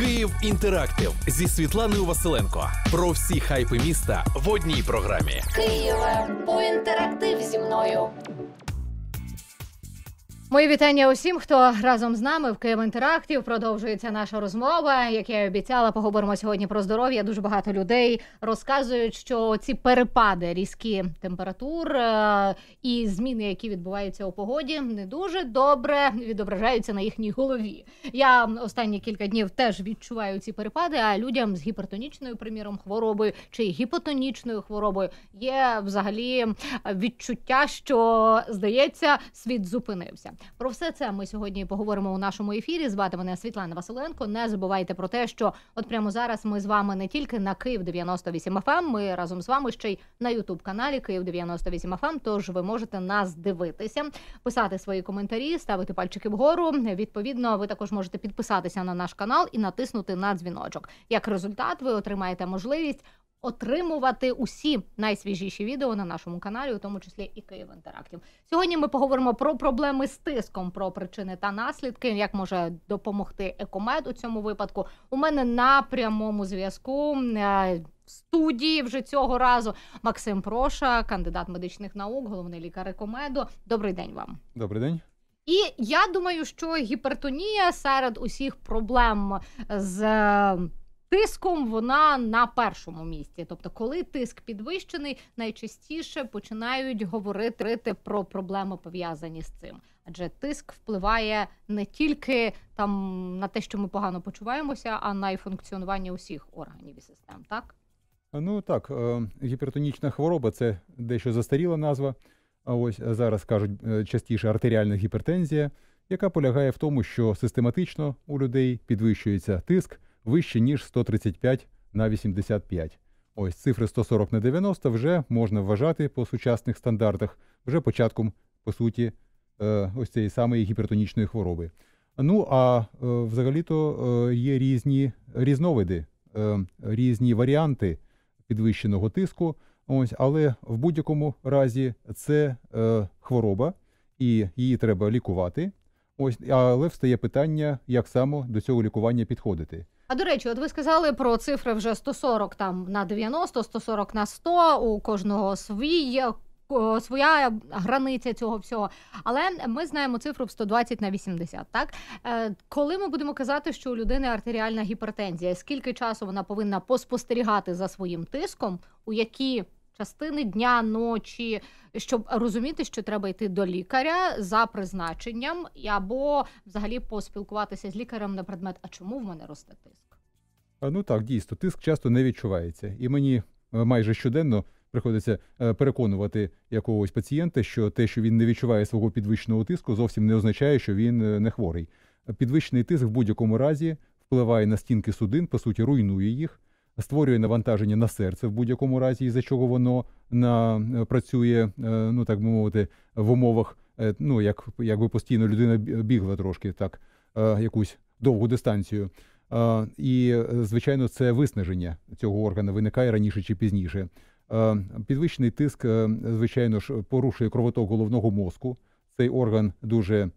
Київ інтерактив зі Світланою Василенко. Про всі хайпи міста в одній програмі. Києве по інтерактив зі мною. Мої вітання усім, хто разом з нами в Київ Інтерактів. Продовжується наша розмова. Як я і обіцяла, поговоримо сьогодні про здоров'я. Дуже багато людей розказують, що ці перепади різкі температур е, і зміни, які відбуваються у погоді, не дуже добре відображаються на їхній голові. Я останні кілька днів теж відчуваю ці перепади. А людям з гіпертонічною, приміром, хворобою чи гіпотонічною хворобою є взагалі відчуття, що здається, світ зупинився. Про все це ми сьогодні поговоримо у нашому ефірі. Звати мене Світлана Василенко. Не забувайте про те, що от прямо зараз ми з вами не тільки на Київ 98 fm ем, Ми разом з вами ще й на Ютуб каналі Київ 98 fm ем, Тож ви можете нас дивитися, писати свої коментарі, ставити пальчики вгору. Відповідно, ви також можете підписатися на наш канал і натиснути на дзвіночок. Як результат, ви отримаєте можливість отримувати усі найсвіжіші відео на нашому каналі, у тому числі і Київ Інтерактів. Сьогодні ми поговоримо про проблеми з тиском, про причини та наслідки, як може допомогти екомед у цьому випадку. У мене на прямому зв'язку. Е, в студії вже цього разу Максим Проша, кандидат медичних наук, головний лікар Екомеду. Добрий день вам. Добрий день. І я думаю, що гіпертонія серед усіх проблем з е, Тиском вона на першому місці. Тобто, коли тиск підвищений, найчастіше починають говорити про проблеми пов'язані з цим. Адже тиск впливає не тільки там на те, що ми погано почуваємося, а на й функціонування усіх органів і систем. Так ну так, е, гіпертонічна хвороба це дещо застаріла назва. А ось е, зараз кажуть е, частіше артеріальна гіпертензія, яка полягає в тому, що систематично у людей підвищується тиск вище, ніж 135 на 85. Ось цифри 140 на 90 вже можна вважати по сучасних стандартах, вже початком, по суті, е, ось цієї самої гіпертонічної хвороби. Ну а е, взагалі-то е, є різні різновиди, різні варіанти підвищеного тиску. Ось, але в будь-якому разі це хвороба, і її треба лікувати. Ось, але встає питання, як само до цього лікування підходити. А до речі, от ви сказали про цифри вже 140 там на 90, 140 на 100, у кожного свій. Е, своя границя цього всього, але ми знаємо цифру в 120 на 80, Так е, коли ми будемо казати, що у людини артеріальна гіпертензія, скільки часу вона повинна поспостерігати за своїм тиском, у які частини дня, ночі, щоб розуміти, що треба йти до лікаря за призначенням, або взагалі поспілкуватися з лікарем на предмет, а чому в мене росте тиск? Ну так, дійсно, тиск часто не відчувається, і мені е, майже щоденно. Приходиться е, переконувати якогось пацієнта, що те, що він не відчуває свого підвищеного тиску, зовсім не означає, що він е, не хворий. Підвищений тиск в будь-якому разі впливає на стінки судин, по суті, руйнує їх, створює навантаження на серце в будь-якому разі, із за чого воно на е, працює, е, ну так би мовити, в умовах, е, ну як якби постійно людина бігла трошки так, якусь довгу дистанцію. І, звичайно, це виснаження цього органу виникає раніше чи пізніше. Підвищений тиск, звичайно ж, порушує кровоток головного мозку. Цей орган дуже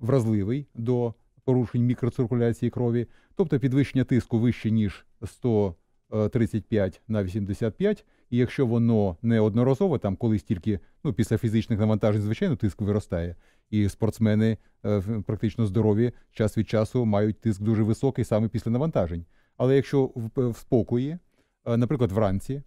вразливий до порушень мікроциркуляції крові, тобто підвищення тиску вище, ніж 135 на 85. І якщо воно неодноразово, там колись тільки ну, після фізичних навантажень, звичайно, тиск виростає. І спортсмени е, практично здорові час від часу мають тиск дуже високий саме після навантажень. Але якщо в спокої, е, наприклад, вранці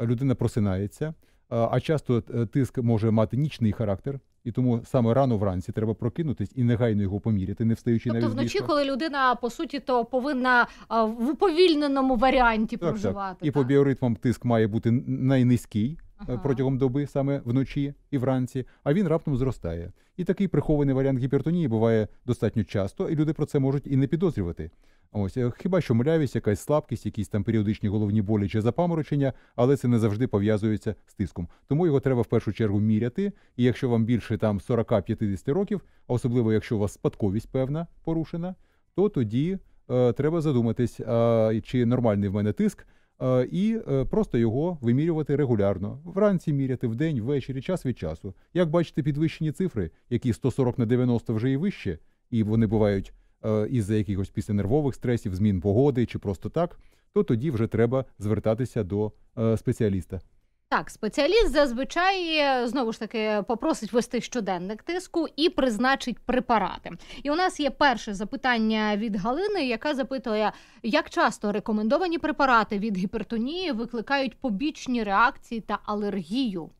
людина просинається, е, а часто тиск може мати нічний характер, і тому саме рано вранці треба прокинутись і негайно його поміряти, не встаючи тобто навіть вночі, звісно. коли людина по суті то повинна в уповільненому варіанті так, проживати. Так. І так. по біоритмам тиск має бути найнизький ага. Е, протягом доби, саме вночі і вранці, а він раптом зростає. І такий прихований варіант гіпертонії буває достатньо часто, і люди про це можуть і не підозрювати. Ось е, хіба що млявість, якась слабкість, якісь там періодичні головні болі чи запаморочення, але це не завжди пов'язується з тиском. Тому його треба в першу чергу міряти. І якщо вам більше там 40-50 років, а особливо якщо у вас спадковість певна порушена, то тоді е, треба задуматись, е, чи нормальний в мене тиск. Е, і е, просто його вимірювати регулярно, вранці міряти, вдень, ввечері, час від часу. Як бачите, підвищені цифри, які 140 на 90 вже і вище, і вони бувають е, із-за якихось після нервових стресів, змін погоди чи просто так, то тоді вже треба звертатися до спеціаліста. Так, спеціаліст зазвичай е, знову ж таки попросить вести щоденник тиску і призначить препарати. І у нас є перше запитання від Галини, яка запитує, як часто рекомендовані препарати від гіпертонії викликають побічні реакції та алергію.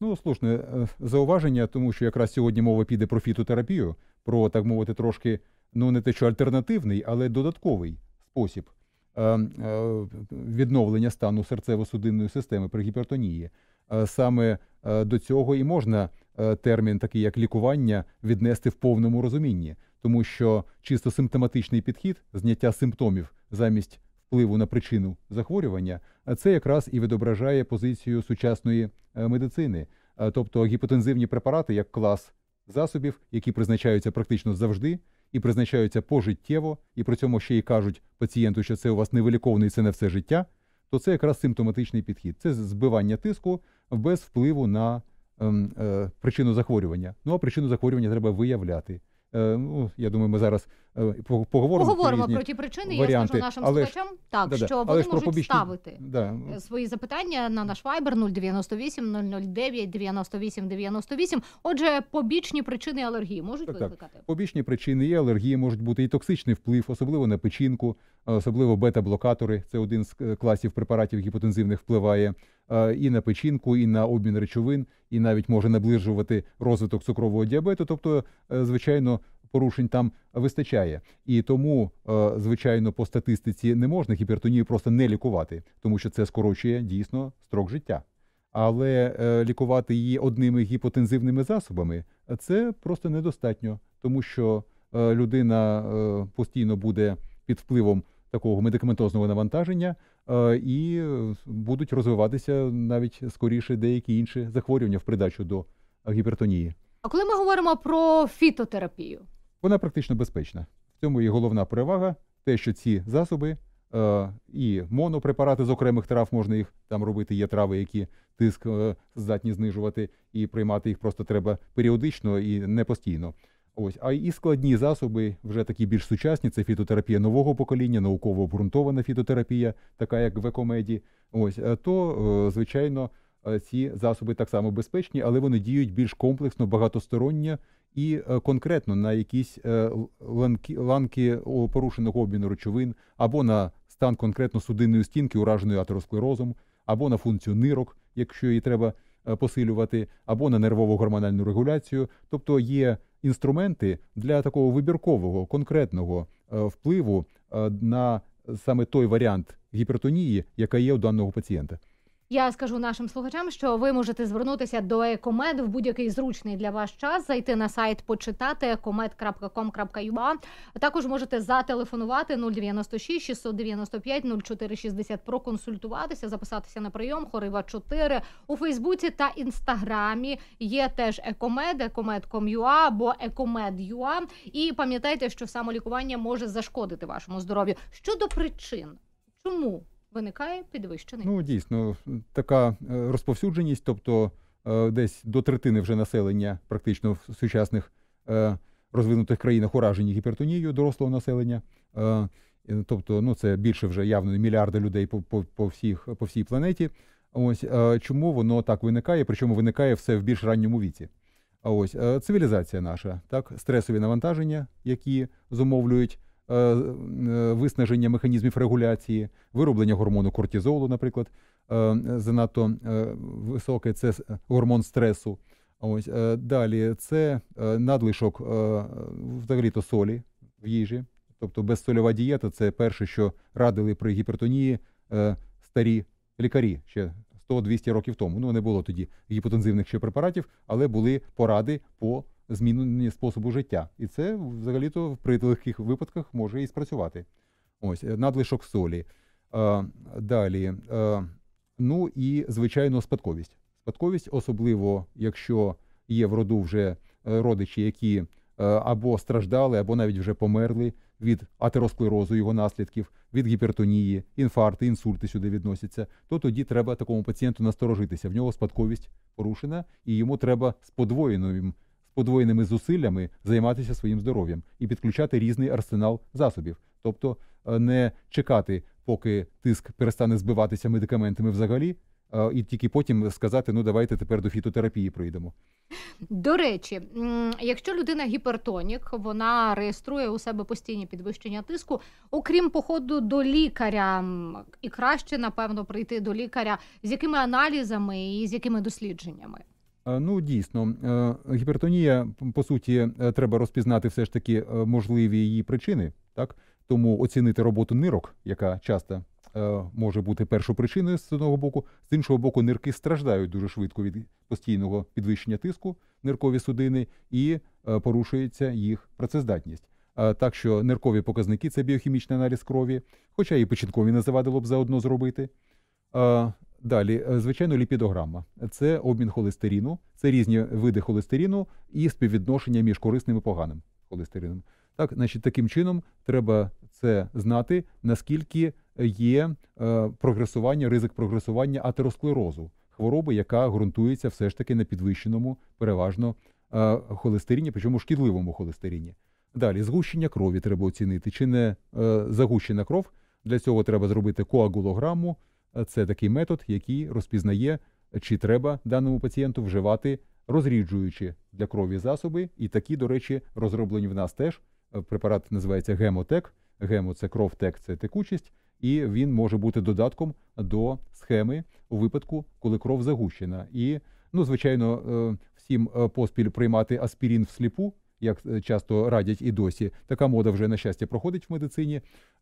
Ну, слушне е, зауваження, тому що якраз сьогодні мова піде про фітотерапію, про так мовити, трошки ну не те, що альтернативний, але додатковий спосіб Е, е, відновлення стану серцево-судинної системи при гіпертонії. Е, саме до цього і можна термін, такий як лікування, віднести в повному розумінні, тому що чисто симптоматичний підхід, зняття симптомів замість впливу на причину захворювання, це якраз і відображає позицію сучасної медицини, тобто гіпотензивні препарати як клас засобів, які призначаються практично завжди і призначаються пожиттєво, і при цьому ще й кажуть пацієнту, що це у вас невиліковний, це не все життя, то це якраз симптоматичний підхід. Це збивання тиску без впливу на е, е, причину захворювання. Ну а причину захворювання треба виявляти. Е, ну я думаю, ми зараз е, поговоримо, поговоримо про ті причини. Варіанти. Я скажу нашим слухачам, так да, що да, вони можуть побічні... ставити да. Е, свої запитання на наш вайбер 098 009 98 98. Отже, побічні причини алергії можуть так, викликати так. побічні причини є алергії можуть бути і токсичний вплив, особливо на печінку, особливо бета-блокатори. Це один з класів препаратів гіпотензивних впливає і на печінку, і на обмін речовин і навіть може наближувати розвиток цукрового діабету, тобто, е, звичайно. Порушень там вистачає, і тому, е, звичайно, по статистиці не можна гіпертонію просто не лікувати, тому що це скорочує дійсно строк життя. Але е, лікувати її одними гіпотензивними засобами це просто недостатньо, тому що людина постійно буде під впливом такого медикаментозного навантаження, е, і будуть розвиватися навіть скоріше деякі інші захворювання в придачу до гіпертонії. А коли ми говоримо про фітотерапію, вона практично безпечна. В цьому є головна перевага, те, що ці засоби е, і монопрепарати з окремих трав можна їх там робити. Є трави, які тиск е, здатні знижувати, і приймати їх просто треба періодично і не постійно. Ось, а і складні засоби, вже такі більш сучасні. Це фітотерапія нового покоління, науково обґрунтована фітотерапія, така як в екомеді. Ось е, то, е, звичайно, е, ці засоби так само безпечні, але вони діють більш комплексно, багатосторонньо і конкретно на якісь ланки, ланки порушеного обміну речовин, або на стан конкретно судинної стінки, ураженої атеросклерозом, або на функцію нирок, якщо її треба посилювати, або на нервову гормональну регуляцію, тобто є інструменти для такого вибіркового конкретного е, впливу е, на саме той варіант гіпертонії, яка є у даного пацієнта. Я скажу нашим слухачам, що ви можете звернутися до екомед в будь-який зручний для вас час. Зайти на сайт, почитати ecomed.com.ua. Також можете зателефонувати 096 695 0460, проконсультуватися, записатися на прийом Хорива 4 у Фейсбуці та інстаграмі. Є теж екомед, екомед.com.ua або екомед.ua. І пам'ятайте, що самолікування може зашкодити вашому здоров'ю щодо причин, чому виникає підвищений. Ну дійсно така е, розповсюдженість, тобто е, десь до третини вже населення, практично в сучасних е, розвинутих країнах уражені гіпертонією дорослого населення. Тобто, ну це більше вже явно мільярда людей по по, по всіх по всій планеті. Ось чому воно так виникає, причому виникає все в більш ранньому віці. А ось цивілізація наша, так, стресові навантаження, які зумовлюють Е, е, виснаження механізмів регуляції, вироблення гормону кортизолу, наприклад, е, занадто високе це гормон стресу. Ось далі це надлишок взагалі-то солі в їжі, тобто безсольова дієта це перше, що радили при гіпертонії старі лікарі ще 100-200 років тому. Ну не було тоді гіпотензивних ще препаратів, але були поради по зміну способу життя. І це взагалі-то при легких випадках може і спрацювати. Ось е, надлишок солі. А, е, далі. А, е, ну і звичайно, спадковість. Спадковість, особливо якщо є в роду вже родичі, які або страждали, або навіть вже померли від атеросклерозу, його наслідків, від гіпертонії, інфаркти, інсульти сюди відносяться, то тоді треба такому пацієнту насторожитися. В нього спадковість порушена, і йому треба з подвоєним подвоєними зусиллями займатися своїм здоров'ям і підключати різний арсенал засобів, тобто е, не чекати, поки тиск перестане збиватися медикаментами взагалі. І тільки потім сказати, ну давайте тепер до фітотерапії прийдемо. До речі, якщо людина гіпертонік, вона реєструє у себе постійні підвищення тиску, окрім походу до лікаря, і краще напевно прийти до лікаря з якими аналізами і з якими дослідженнями. Е, ну дійсно, е, гіпертонія по суті е, треба розпізнати все ж таки можливі її причини, так тому оцінити роботу нирок, яка часто може бути першою причиною з одного боку, з іншого боку, нирки страждають дуже швидко від постійного підвищення тиску ниркові судини і порушується їх працездатність. Так що ниркові показники це біохімічний аналіз крові, хоча і печінкові не завадило б заодно зробити. Далі, е, звичайно, ліпідограма це обмін холестеріну, це різні види холестеріну і співвідношення між корисним і поганим холестерином. Так, значить, таким чином треба це знати, наскільки є е, прогресування, ризик прогресування атеросклерозу, хвороби, яка ґрунтується все ж таки на підвищеному, переважно е, холестерині, причому шкідливому холестеріні. Далі згущення крові треба оцінити, чи не загущена кров. Для цього треба зробити коагулограму. Це такий метод, який розпізнає, чи треба даному пацієнту вживати розріджуючі для крові засоби. І такі, до речі, розроблені в нас теж. Препарат називається гемотек. Гемо це кров, тек це текучість, і він може бути додатком до схеми у випадку, коли кров загущена. І, ну, звичайно, е, всім е, поспіль приймати аспірін всліпу як е, часто радять і досі. Така мода вже на щастя проходить в медицині,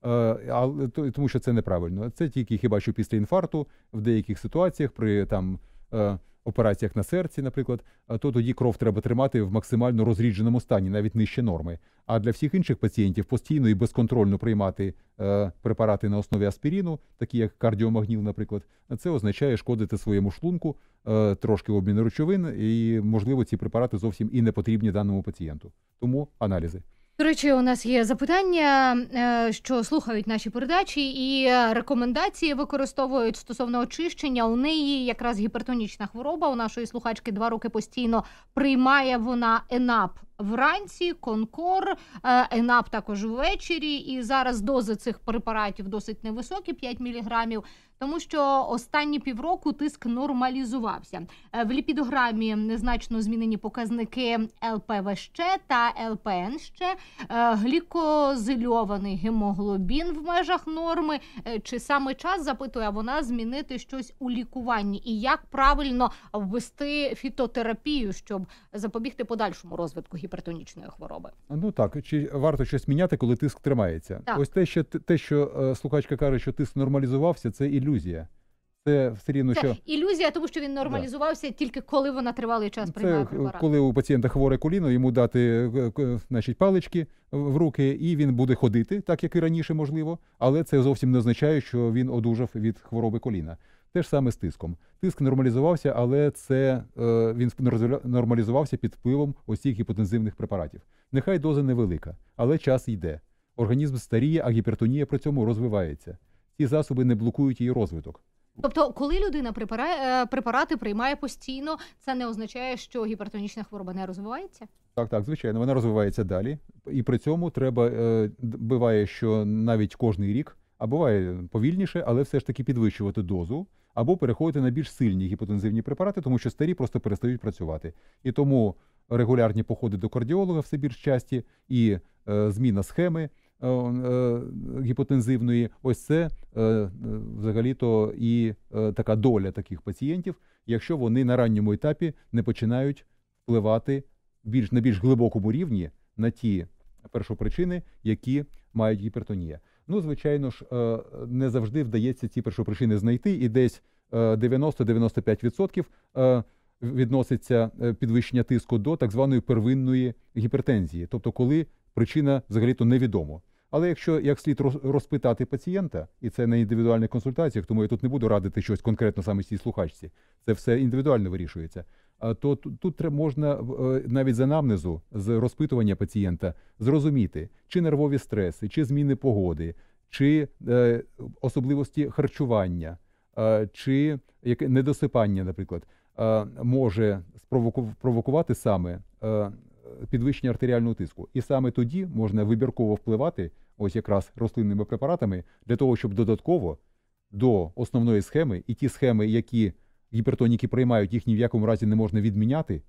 е, але тому, що це неправильно. Це тільки хіба що після інфаркту в деяких ситуаціях при там. Е, операціях на серці, наприклад, то тоді кров треба тримати в максимально розрідженому стані, навіть нижче норми. А для всіх інших пацієнтів постійно і безконтрольно приймати е, препарати на основі аспіріну, такі як кардіомагніл, наприклад, це означає шкодити своєму шлунку, е, трошки обмін речовин, і можливо ці препарати зовсім і не потрібні даному пацієнту. Тому аналізи. До речі, у нас є запитання, е, що слухають наші передачі, і рекомендації використовують стосовно очищення. У неї якраз гіпертонічна хвороба у нашої слухачки два роки постійно приймає вона ЕНАП вранці, конкор, е, енап також ввечері. І зараз дози цих препаратів досить невисокі, 5 міліграмів. Тому що останні півроку тиск нормалізувався е, в ліпідограмі. Незначно змінені показники ЛПВЩ та ЛПН ще глікозильований гемоглобін в межах норми. Е, чи саме час запитує вона змінити щось у лікуванні і як правильно ввести фітотерапію, щоб запобігти подальшому розвитку гіп? гіпертонічної хвороби. Ну так чи варто щось міняти, коли тиск тримається? Так. Ось те, що те, що е, слухачка каже, що тиск нормалізувався, це ілюзія. Це все рівно це що ілюзія, тому що він нормалізувався да. тільки коли вона тривалий час приймає препарат. коли у пацієнта хворе коліно, йому дати е, значить, палички в руки, і він буде ходити, так як і раніше можливо, але це зовсім не означає, що він одужав від хвороби коліна. Те ж саме з тиском. Тиск нормалізувався, але це е, він нормалізувався під впливом усіх гіпотензивних препаратів. Нехай доза невелика, але час йде. Організм старіє, а гіпертонія при цьому розвивається. Ці засоби не блокують її розвиток. Тобто, коли людина препарати, е, препарати приймає постійно, це не означає, що гіпертонічна хвороба не розвивається? Так, так, звичайно, вона розвивається далі, і при цьому треба е, буває, що навіть кожний рік, а буває повільніше, але все ж таки підвищувати дозу або переходити на більш сильні гіпотензивні препарати, тому що старі просто перестають працювати. І тому регулярні походи до кардіолога все більш часті, і е, зміна схеми е, е, гіпотензивної, ось це е, е взагалі-то і е, така доля таких пацієнтів, якщо вони на ранньому етапі не починають впливати більш на більш глибокому рівні на ті першопричини, які мають гіпертонія. Ну, звичайно ж, е, не завжди вдається ці першопричини знайти, і десь 90-95% е, е, відноситься підвищення тиску до так званої первинної гіпертензії, тобто коли причина взагалі-то невідома. Але якщо як слід розпитати пацієнта, і це на індивідуальних консультаціях, тому я тут не буду радити щось конкретно саме цій слухачці, це все індивідуально вирішується то тут можна е, навіть за анамнезу з розпитування пацієнта зрозуміти, чи нервові стреси, чи зміни погоди, чи е, особливості харчування, чи яке недосипання, наприклад, може спровокувати саме е, підвищення артеріального тиску, і саме тоді можна вибірково впливати, ось якраз рослинними препаратами, для того, щоб додатково до основної схеми і ті схеми, які гіпертоніки приймають, їх ні в якому разі не можна відміняти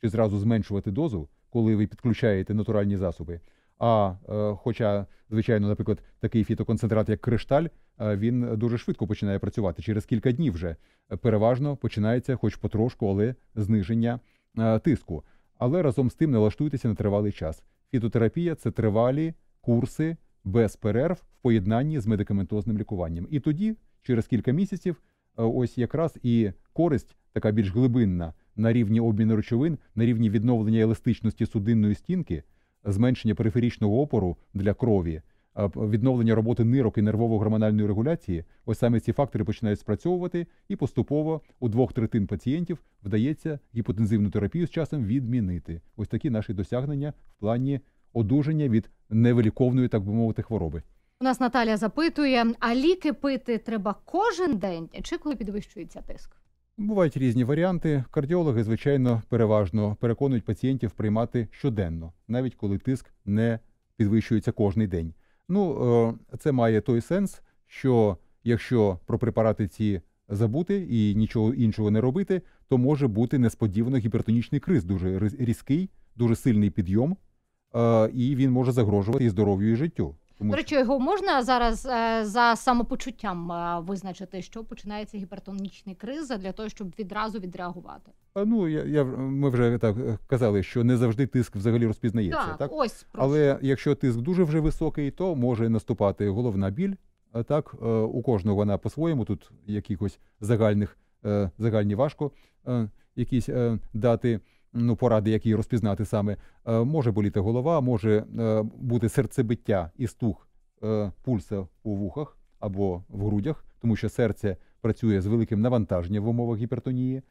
чи зразу зменшувати дозу, коли ви підключаєте натуральні засоби. А е, хоча, звичайно, наприклад, такий фітоконцентрат, як кришталь, е, він дуже швидко починає працювати. Через кілька днів вже переважно починається, хоч потрошку, але зниження е, тиску. Але разом з тим налаштуйтеся на тривалий час. Фітотерапія це тривалі курси без перерв в поєднанні з медикаментозним лікуванням. І тоді, через кілька місяців, Е, ось якраз і користь, така більш глибинна, на рівні обміну речовин, на рівні відновлення еластичності судинної стінки, зменшення периферічного опору для крові, е, відновлення роботи нирок і нервово-гормональної регуляції. Ось саме ці фактори починають спрацьовувати, і поступово у двох третин пацієнтів вдається гіпотензивну терапію з часом відмінити. Ось такі наші досягнення в плані одужання від невиліковної, так би мовити, хвороби. У нас Наталя запитує: а ліки пити треба кожен день чи коли підвищується тиск? Бувають різні варіанти. Кардіологи, звичайно, переважно переконують пацієнтів приймати щоденно, навіть коли тиск не підвищується кожний день. Ну, е, це має той сенс, що якщо про препарати ці забути і нічого іншого не робити, то може бути несподівано гіпертонічний криз, дуже різкий, дуже сильний підйом, е, і він може загрожувати і здоров'ю і життю. Тому... До речі, його можна зараз е, за самопочуттям е, визначити, що починається гіпертонічна криза для того, щоб відразу відреагувати. А ну я я ми вже так е, казали, що не завжди тиск взагалі розпізнається, так, так? ось прошу. але якщо тиск дуже вже високий, то може наступати головна біль. А Так у кожного вона по-своєму тут якихось загальних загальні важко якісь дати ну, поради, які розпізнати саме, е, може боліти голова, може е, бути серцебиття і стух е, пульса у вухах або в грудях, тому що серце працює з великим навантаженням в умовах гіпертонії.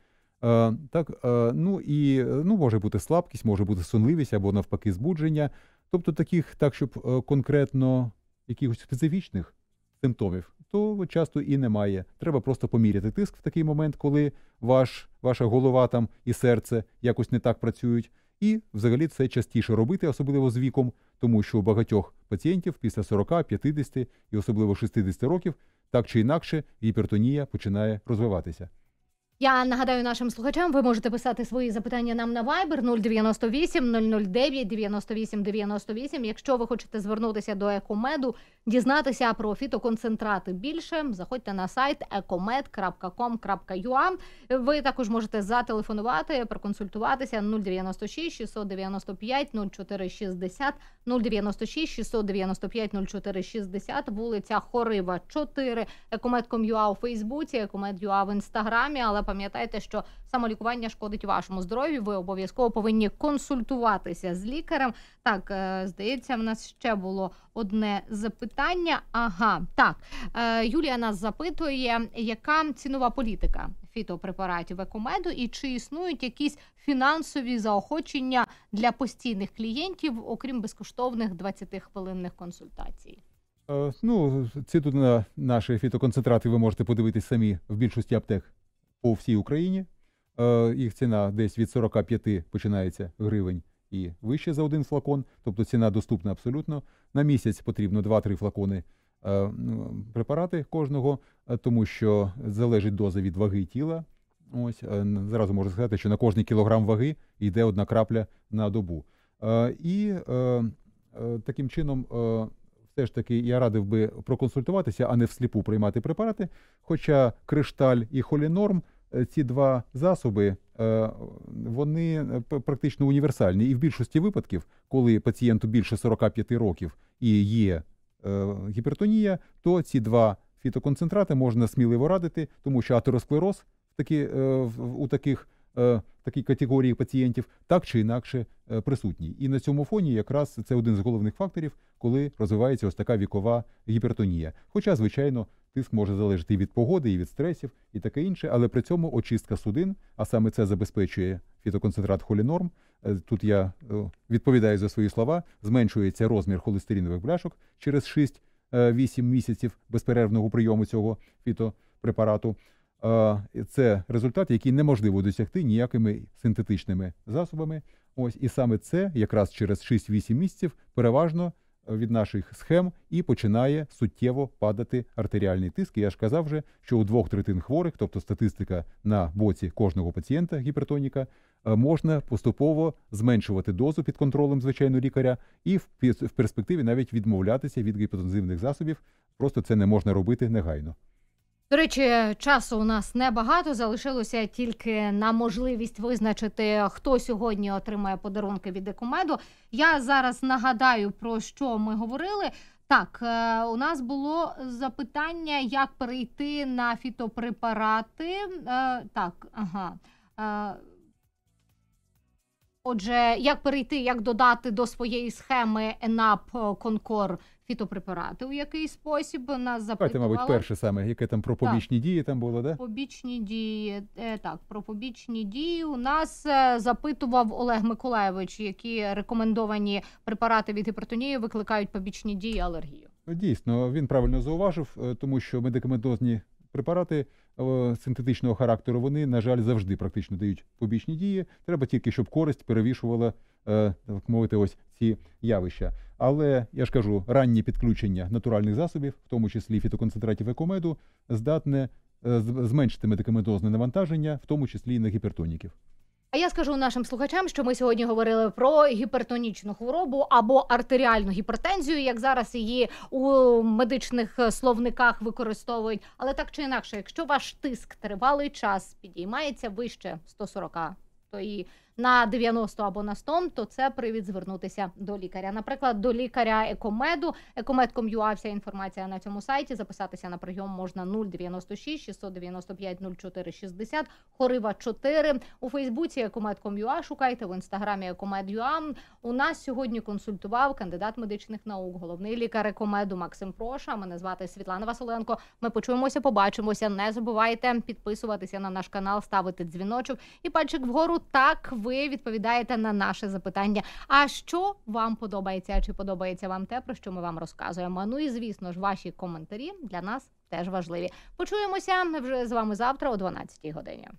Так, ну і ну, може бути слабкість, може бути сонливість або навпаки збудження. Тобто таких, так щоб конкретно якихось специфічних симптомів то часто і немає. Треба просто поміряти тиск в такий момент, коли ваш, ваша голова там і серце якось не так працюють. І взагалі це частіше робити, особливо з віком, тому що у багатьох пацієнтів після 40, 50 і особливо 60 років так чи інакше гіпертонія починає розвиватися. Я нагадаю нашим слухачам, ви можете писати свої запитання нам на Viber 098 009 98 98. Якщо ви хочете звернутися до екомеду. Дізнатися про фітоконцентрати більше заходьте на сайт ecomed.com.ua. Ви також можете зателефонувати, проконсультуватися 096 695 0460, 096 695 0460, вулиця Хорива, 4, Екомед.com.ua у Фейсбуці, Екомед.ua в інстаграмі. Але пам'ятайте, що самолікування шкодить вашому здоров'ю. Ви обов'язково повинні консультуватися з лікарем. Так е, здається, в нас ще було одне запитання питання. Ага, так е, Юлія нас запитує, яка цінова політика фітопрепаратів екомеду і чи існують якісь фінансові заохочення для постійних клієнтів, окрім безкоштовних 20-хвилинних консультацій? Е, ну, ці тут на наші фітоконцентрати ви можете подивитись самі в більшості аптек по всій Україні. Е, їх ціна десь від 45 починається гривень і вище за один флакон, тобто ціна доступна абсолютно. На місяць потрібно 2-3 флакони е, ну, препарати кожного, е, тому що залежить доза від ваги тіла. Ось е, зразу можу сказати, що на кожний кілограм ваги йде одна крапля на добу. І таким чином, все ж таки, я радив би проконсультуватися, а не всліпу приймати препарати. Хоча кришталь і холінорм Е, ці два засоби е, вони е, практично універсальні. І в більшості випадків, коли пацієнту більше 45 років і є гіпертонія, то ці два фітоконцентрати можна сміливо радити, тому що атеросклероз такі, у таких Е, такій категорії пацієнтів так чи інакше е, присутній. І на цьому фоні якраз це один з головних факторів, коли розвивається ось така вікова гіпертонія. Хоча, звичайно, тиск може залежати і від погоди, і від стресів, і таке інше, але при цьому очистка судин, а саме це забезпечує фітоконцентрат холінорм. Е, тут я відповідаю за свої слова, зменшується розмір холестерінових бляшок через 6-8 місяців безперервного прийому цього фітопрепарату. Це результат, який неможливо досягти ніякими синтетичними засобами. Ось і саме це, якраз через 6-8 місяців, переважно е, від наших схем і починає суттєво падати артеріальний тиск. І я ж казав вже, що у двох третин хворих, тобто статистика на боці кожного пацієнта гіпертоніка, е, можна поступово зменшувати дозу під контролем звичайного лікаря, і в перспективі навіть відмовлятися від гіпотензивних засобів. Просто це не можна робити негайно. До речі, часу у нас небагато. Залишилося тільки на можливість визначити, хто сьогодні отримає подарунки від екомеду. Я зараз нагадаю про що ми говорили. Так, е, у нас було запитання, як перейти на фітопрепарати. Е, так, ага. Е, отже, як перейти, як додати до своєї схеми ЕНАП Конкор фітопрепарати у який спосіб нас запитували. Це, мабуть, перше саме, яке там про побічні так. дії там було, да? Побічні дії, е, так, про побічні дії у нас е, запитував Олег Миколаєвич, які рекомендовані препарати від гіпертонії викликають побічні дії алергію. Дійсно, він правильно зауважив, е, тому що медикаментозні препарати Е, синтетичного характеру, вони, на жаль, завжди практично дають побічні дії. Треба тільки, щоб користь перевішувала е, так мовити, ось ці явища. Але я ж кажу, раннє підключення натуральних засобів, в тому числі фітоконцентратів екомеду, здатне е, зменшити медикаментозне навантаження, в тому числі і на гіпертоніків. А я скажу нашим слухачам, що ми сьогодні говорили про гіпертонічну хворобу або артеріальну гіпертензію, як зараз її у медичних словниках використовують. Але так чи інакше, якщо ваш тиск тривалий час підіймається вище 140, то і на 90 або на 100, то це привід звернутися до лікаря. Наприклад, до лікаря екомеду Екомед.com.ua вся інформація на цьому сайті. Записатися на прийом можна 096 695 04 60, Хорива 4. у Фейсбуці. Екомед.com.ua шукайте в інстаграмі Екомед.ua. У нас сьогодні консультував кандидат медичних наук, головний лікар Екомеду Максим Проша. Мене звати Світлана Василенко. Ми почуємося, побачимося. Не забувайте підписуватися на наш канал, ставити дзвіночок і пальчик вгору. Так ви ви відповідаєте на наше запитання. А що вам подобається? Чи подобається вам те, про що ми вам розказуємо? Ну і звісно ж, ваші коментарі для нас теж важливі. Почуємося вже з вами завтра о 12 годині.